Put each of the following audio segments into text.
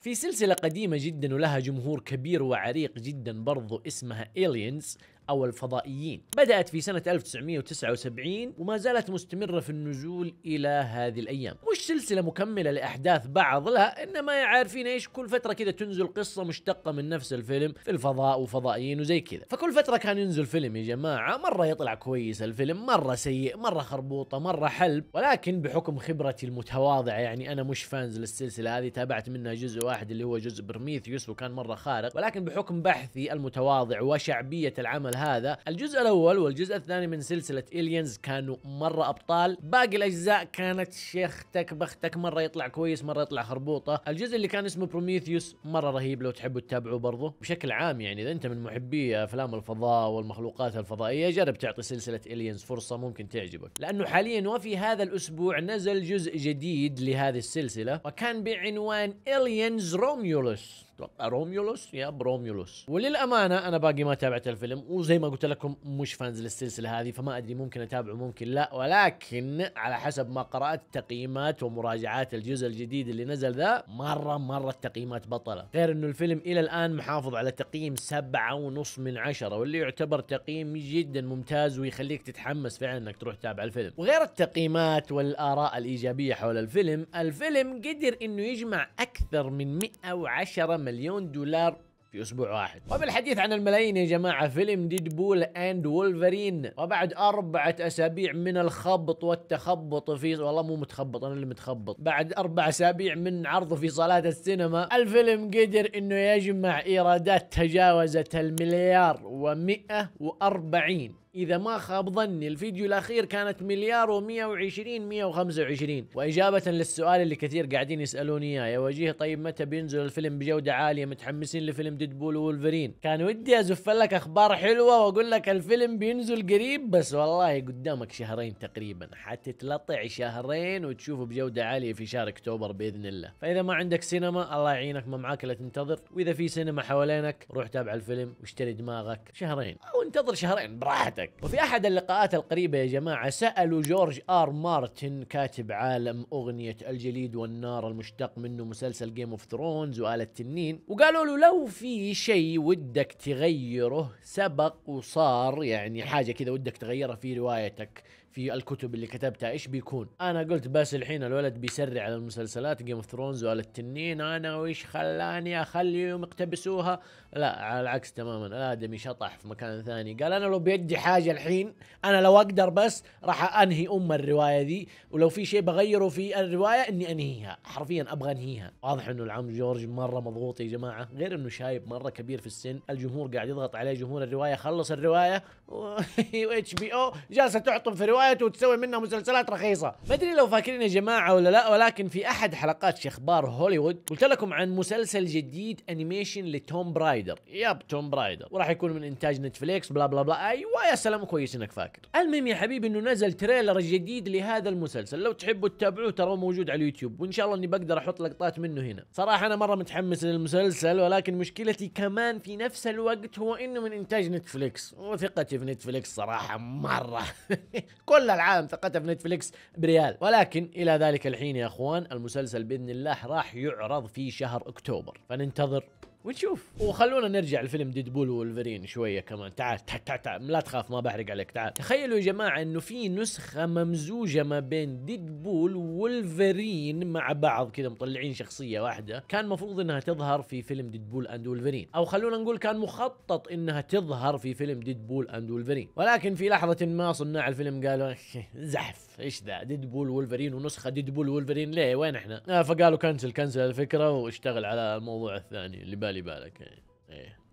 في سلسلة قديمة جدا ولها جمهور كبير وعريق جدا برضو اسمها Aliens أو الفضائيين بدأت في سنة 1979 وما زالت مستمرة في النزول إلى هذه الأيام مش سلسلة مكملة لأحداث بعض لا إنما عارفين إيش كل فترة كذا تنزل قصة مشتقة من نفس الفيلم في الفضاء وفضائيين وزي كذا فكل فترة كان ينزل فيلم يا جماعة مرة يطلع كويس الفيلم مرة سيء مرة خربوطة مرة حلب ولكن بحكم خبرتي المتواضعة يعني أنا مش فانز للسلسلة هذه تابعت منها جزء واحد اللي هو جزء برميثيوس وكان مرة خارق ولكن بحكم بحثي المتواضع وشعبية العمل هذا الجزء الاول والجزء الثاني من سلسله إليانز كانوا مره ابطال باقي الاجزاء كانت شيختك بختك مره يطلع كويس مره يطلع خربوطه الجزء اللي كان اسمه بروميثيوس مره رهيب لو تحبوا تتابعوه برضه بشكل عام يعني اذا انت من محبي افلام الفضاء والمخلوقات الفضائيه جرب تعطي سلسله إليانز فرصه ممكن تعجبك لانه حاليا وفي هذا الاسبوع نزل جزء جديد لهذه السلسله وكان بعنوان إليانز روميولوس اتوقع روميولوس يا بروميولوس وللامانه انا باقي ما تابعت الفيلم وزي ما قلت لكم مش فانز للسلسله هذه فما ادري ممكن اتابعه ممكن لا ولكن على حسب ما قرات تقييمات ومراجعات الجزء الجديد اللي نزل ذا مره مره التقييمات بطله غير انه الفيلم الى الان محافظ على تقييم سبعة ونص من عشرة واللي يعتبر تقييم جدا ممتاز ويخليك تتحمس فعلا انك تروح تتابع الفيلم وغير التقييمات والاراء الايجابيه حول الفيلم الفيلم قدر انه يجمع اكثر من 110 مليون دولار في اسبوع واحد وبالحديث عن الملايين يا جماعه فيلم ديدبول اند وولفرين وبعد اربعه اسابيع من الخبط والتخبط في والله مو متخبط انا اللي متخبط بعد اربع اسابيع من عرضه في صالات السينما الفيلم قدر انه يجمع ايرادات تجاوزت المليار و140 اذا ما خاب ظني الفيديو الاخير كانت مليار و120 125 واجابه للسؤال اللي كثير قاعدين يسالوني اياه يا وجيه طيب متى بينزل الفيلم بجوده عاليه متحمسين لفيلم ديدبول وولفرين كان ودي ازف لك اخبار حلوه واقول لك الفيلم بينزل قريب بس والله قدامك شهرين تقريبا حتتلطع شهرين وتشوفه بجوده عاليه في شهر اكتوبر باذن الله فاذا ما عندك سينما الله يعينك ما معاك الا تنتظر واذا في سينما حوالينك روح تابع الفيلم واشتري دماغك شهرين او انتظر شهرين براحتك الفريق طيب. وفي أحد اللقاءات القريبة يا جماعة سألوا جورج آر مارتن كاتب عالم أغنية الجليد والنار المشتق منه مسلسل جيم اوف ثرونز وآلة التنين وقالوا له لو في شيء ودك تغيره سبق وصار يعني حاجة كذا ودك تغيرها في روايتك في الكتب اللي كتبتها ايش بيكون انا قلت بس الحين الولد بيسرع على المسلسلات جيم اوف ثرونز وعلى التنين انا وايش خلاني اخليهم يقتبسوها لا على العكس تماما الادمي شطح في مكان ثاني قال انا لو بيدي حاجه الحين انا لو اقدر بس راح انهي ام الروايه ذي ولو في شيء بغيره في الروايه اني انهيها حرفيا ابغى انهيها واضح انه العم جورج مره مضغوط يا جماعه غير انه شايب مره كبير في السن الجمهور قاعد يضغط عليه جمهور الروايه خلص الروايه و اتش بي او جالسه تحطم في روايته وتسوي منها مسلسلات رخيصه ما ادري لو فاكرين يا جماعه ولا لا ولكن في احد حلقات شخبار هوليوود قلت لكم عن مسلسل جديد انيميشن لتوم برايدر ياب توم برايدر وراح يكون من انتاج نتفليكس بلا بلا بلا ايوه يا سلام كويس انك فاكر المهم يا حبيبي انه نزل تريلر جديد لهذا المسلسل لو تحبوا تتابعوه ترى موجود على اليوتيوب وان شاء الله اني بقدر احط لقطات منه هنا صراحه انا مره متحمس للمسلسل ولكن مشكلتي كمان في نفس الوقت هو انه من انتاج نتفليكس وثقتي في نتفليكس صراحه مره كل العالم ثقتها في نتفليكس بريال ولكن الى ذلك الحين يا اخوان المسلسل باذن الله راح يعرض في شهر اكتوبر فننتظر ونشوف وخلونا نرجع لفيلم ديدبول وولفرين شويه كمان تعال تعال تعال, تعال. لا تخاف ما بحرق عليك تعال تخيلوا يا جماعه انه في نسخه ممزوجه ما بين ديدبول وولفرين مع بعض كذا مطلعين شخصيه واحده كان المفروض انها تظهر في فيلم ديدبول اند وولفرين او خلونا نقول كان مخطط انها تظهر في فيلم ديدبول اند وولفرين ولكن في لحظه ما صناع الفيلم قالوا زحف ايش ذا ديدبول وولفرين ونسخه ديدبول وولفرين ليه وين احنا آه، فقالوا كنسل كنسل الفكره واشتغل على الموضوع الثاني اللي بالي بالك يعني. ايه, إيه.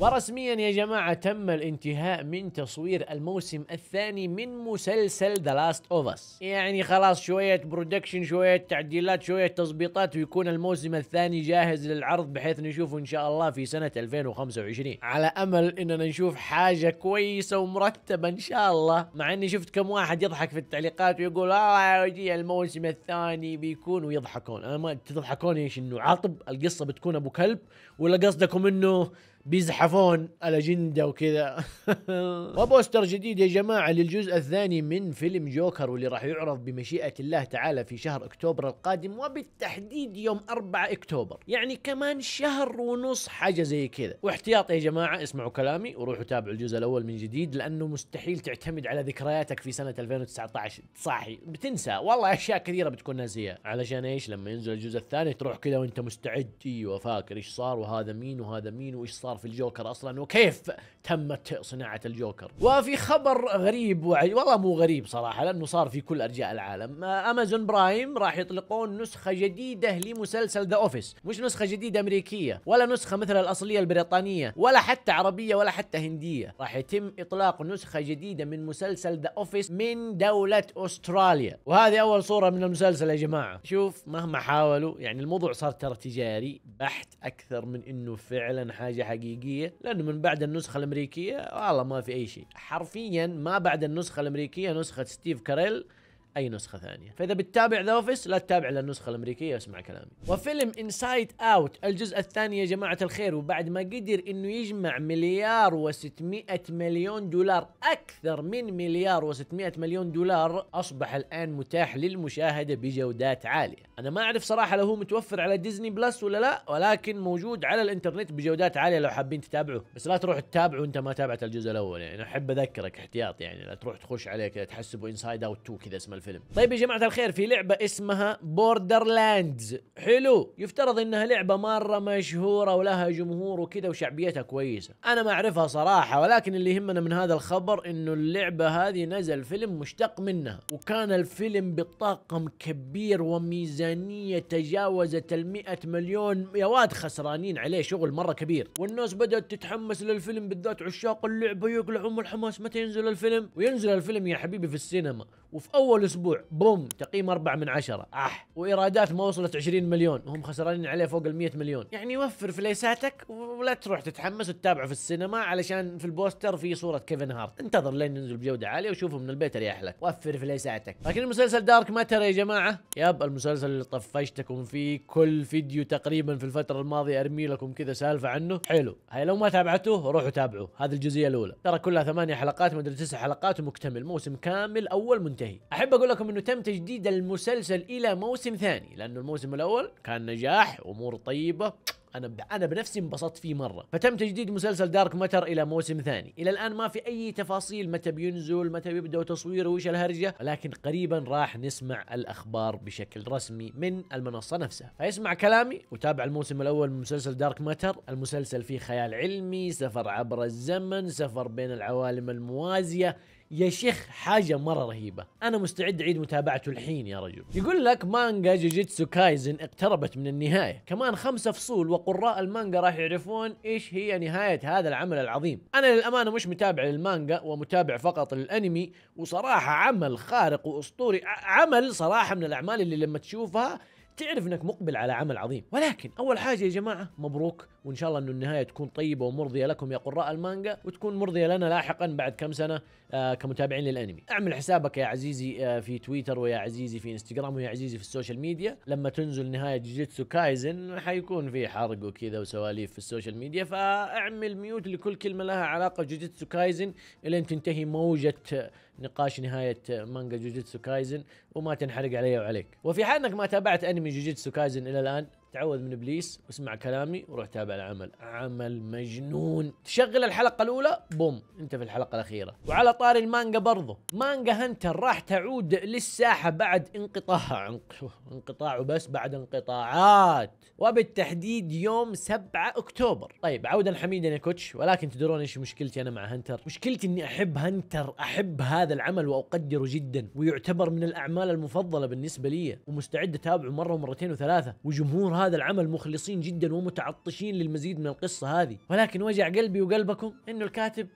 ورسميا يا جماعة تم الانتهاء من تصوير الموسم الثاني من مسلسل ذا لاست اوف اس يعني خلاص شوية برودكشن شوية تعديلات شوية تظبيطات ويكون الموسم الثاني جاهز للعرض بحيث نشوفه ان شاء الله في سنة 2025 على امل اننا نشوف حاجة كويسة ومرتبة ان شاء الله مع اني شفت كم واحد يضحك في التعليقات ويقول اه يجي الموسم الثاني بيكون ويضحكون انا ما تضحكون ايش انه عطب القصة بتكون ابو كلب ولا قصدكم انه بيزحفون الاجنده وكذا وبوستر جديد يا جماعه للجزء الثاني من فيلم جوكر واللي راح يعرض بمشيئه الله تعالى في شهر اكتوبر القادم وبالتحديد يوم 4 اكتوبر يعني كمان شهر ونص حاجه زي كذا واحتياط يا جماعه اسمعوا كلامي وروحوا تابعوا الجزء الاول من جديد لانه مستحيل تعتمد على ذكرياتك في سنه 2019 صاحي بتنسى والله اشياء كثيره بتكون ناسيها علشان ايش لما ينزل الجزء الثاني تروح كذا وانت مستعد ايوه فاكر ايش صار وهذا مين وهذا مين وايش صار في الجوكر اصلا وكيف تمت صناعه الجوكر وفي خبر غريب وعي... والله مو غريب صراحه لانه صار في كل ارجاء العالم امازون برايم راح يطلقون نسخه جديده لمسلسل ذا اوفيس مش نسخه جديده امريكيه ولا نسخه مثل الاصليه البريطانيه ولا حتى عربيه ولا حتى هنديه راح يتم اطلاق نسخه جديده من مسلسل ذا اوفيس من دوله استراليا وهذه اول صوره من المسلسل يا جماعه شوف مهما حاولوا يعني الموضوع صار ترى تجاري بحت اكثر من انه فعلا حاجه حقيقيه حقيقيه لانه من بعد النسخه الامريكيه والله ما في اي شيء حرفيا ما بعد النسخه الامريكيه نسخه ستيف كاريل اي نسخه ثانيه فاذا بتتابع ذا اوفيس لا تتابع الا النسخه الامريكيه واسمع كلامي وفيلم انسايد اوت الجزء الثاني يا جماعه الخير وبعد ما قدر انه يجمع مليار و600 مليون دولار اكثر من مليار و600 مليون دولار اصبح الان متاح للمشاهده بجودات عاليه انا ما اعرف صراحه لو هو متوفر على ديزني بلس ولا لا ولكن موجود على الانترنت بجودات عاليه لو حابين تتابعوه بس لا تروح تتابعه وانت ما تابعت الجزء الاول يعني احب اذكرك احتياط يعني لا تروح تخش عليه كذا تحسبه انسايد اوت 2 كذا اسم الفيلم طيب يا جماعه الخير في لعبه اسمها بوردر لاندز حلو يفترض انها لعبه مره مشهوره ولها جمهور وكذا وشعبيتها كويسه انا ما اعرفها صراحه ولكن اللي يهمنا من هذا الخبر انه اللعبه هذه نزل فيلم مشتق منها وكان الفيلم بطاقم كبير وميزانيه تجاوزت ال مليون يا واد خسرانين عليه شغل مره كبير والناس بدات تتحمس للفيلم بالذات عشاق اللعبه يقلعهم الحماس متى ينزل الفيلم وينزل الفيلم يا حبيبي في السينما وفي اول اسبوع اسبوع بوم تقييم 4 من 10 اح آه. وايرادات ما وصلت 20 مليون وهم خسرانين عليه فوق ال 100 مليون يعني وفر فليساتك ولا تروح تتحمس وتتابعه في السينما علشان في البوستر في صوره كيفن هارت انتظر لين ينزل بجوده عاليه وشوفه من البيت اللي احلى وفر فليساتك لكن المسلسل دارك ماتر يا جماعه ياب المسلسل اللي طفشتكم فيه كل فيديو تقريبا في الفتره الماضيه ارمي لكم كذا سالفه عنه حلو هاي لو ما تابعتوه روحوا تابعوه هذه الجزئيه الاولى ترى كلها ثمانية حلقات ما ادري تسع حلقات ومكتمل موسم كامل اول منتهي احب اقول لكم انه تم تجديد المسلسل الى موسم ثاني لانه الموسم الاول كان نجاح امور طيبه انا ب... انا بنفسي انبسطت فيه مره فتم تجديد مسلسل دارك ماتر الى موسم ثاني الى الان ما في اي تفاصيل متى بينزل متى بيبدا تصويره وش الهرجه لكن قريبا راح نسمع الاخبار بشكل رسمي من المنصه نفسها فاسمع كلامي وتابع الموسم الاول من مسلسل دارك ماتر المسلسل فيه خيال علمي سفر عبر الزمن سفر بين العوالم الموازيه يا شيخ حاجة مرة رهيبة أنا مستعد أعيد متابعته الحين يا رجل يقول لك مانجا جوجيتسو كايزن اقتربت من النهاية كمان خمسة فصول وقراء المانجا راح يعرفون إيش هي نهاية هذا العمل العظيم أنا للأمانة مش متابع للمانجا ومتابع فقط للأنمي وصراحة عمل خارق وأسطوري عمل صراحة من الأعمال اللي لما تشوفها تعرف انك مقبل على عمل عظيم ولكن اول حاجه يا جماعه مبروك وان شاء الله انه النهايه تكون طيبه ومرضيه لكم يا قراء المانجا وتكون مرضيه لنا لاحقا بعد كم سنه آه كمتابعين للانمي اعمل حسابك يا عزيزي آه في تويتر ويا عزيزي في انستغرام ويا عزيزي في السوشيال ميديا لما تنزل نهايه جيتسو كايزن حيكون في حرق وكذا وسواليف في السوشيال ميديا فاعمل ميوت لكل كلمه لها علاقه جوجيتسو كايزن الين تنتهي موجه نقاش نهايه مانجا جوجيتسو كايزن وما تنحرق علي وعليك وفي حال انك ما تابعت انمي انمي جوجيتسو كايزن الى الان تعوذ من ابليس واسمع كلامي وروح تابع العمل عمل مجنون تشغل الحلقه الاولى بوم انت في الحلقه الاخيره وعلى طاري المانجا برضه مانجا هنتر راح تعود للساحه بعد انقطاع انقطاعه بس بعد انقطاعات وبالتحديد يوم 7 اكتوبر طيب عودا حميدا يا كوتش ولكن تدرون ايش مشكلتي انا مع هنتر مشكلتي اني احب هنتر احب هذا العمل واقدره جدا ويعتبر من الاعمال المفضله بالنسبه لي ومستعد اتابعه مره ومرتين وثلاثه وجمهور هذا هذا العمل مخلصين جدا ومتعطشين للمزيد من القصة هذه ولكن وجع قلبي وقلبكم انه الكاتب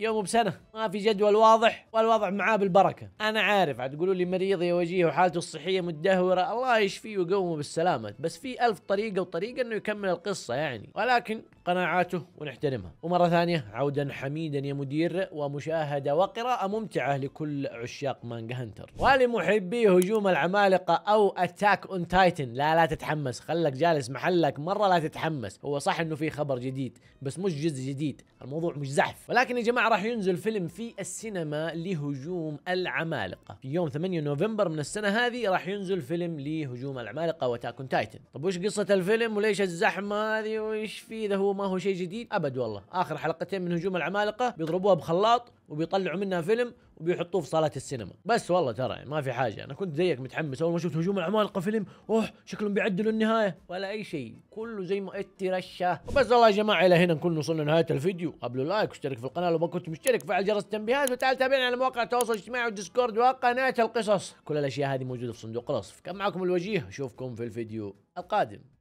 يوم بسنه ما في جدول واضح والوضع معاه بالبركه انا عارف عاد تقولوا لي مريض يا وجيه وحالته الصحيه مدهوره الله يشفيه ويقومه بالسلامه بس في ألف طريقه وطريقه انه يكمل القصه يعني ولكن قناعاته ونحترمها ومره ثانيه عودا حميدا يا مدير ومشاهده وقراءه ممتعه لكل عشاق مانجا هنتر ولمحبي هجوم العمالقه او اتاك اون تايتن لا لا تتحمس خلك جالس محلك مره لا تتحمس هو صح انه في خبر جديد بس مش جزء جديد الموضوع مش زحف ولكن يا جماعه راح ينزل فيلم في السينما لهجوم العمالقة في يوم 8 نوفمبر من السنة هذه راح ينزل فيلم لهجوم العمالقة وتاكون تايتن طب وش قصة الفيلم وليش الزحمة هذه وش فيه إذا هو ما هو شيء جديد أبد والله آخر حلقتين من هجوم العمالقة بيضربوها بخلاط وبيطلعوا منها فيلم وبيحطوه في صالات السينما بس والله ترى يعني ما في حاجه انا كنت زيك متحمس اول ما شفت هجوم العمالقه فيلم اوه شكلهم بيعدلوا النهايه ولا اي شيء كله زي ما انت رشه وبس والله يا جماعه الى هنا نكون وصلنا لنهايه الفيديو قبلوا لايك واشترك في القناه لو ما كنت مشترك فعل جرس التنبيهات وتعال تابعنا على مواقع التواصل الاجتماعي والديسكورد وقناه القصص كل الاشياء هذه موجوده في صندوق الوصف كان معكم الوجيه اشوفكم في الفيديو القادم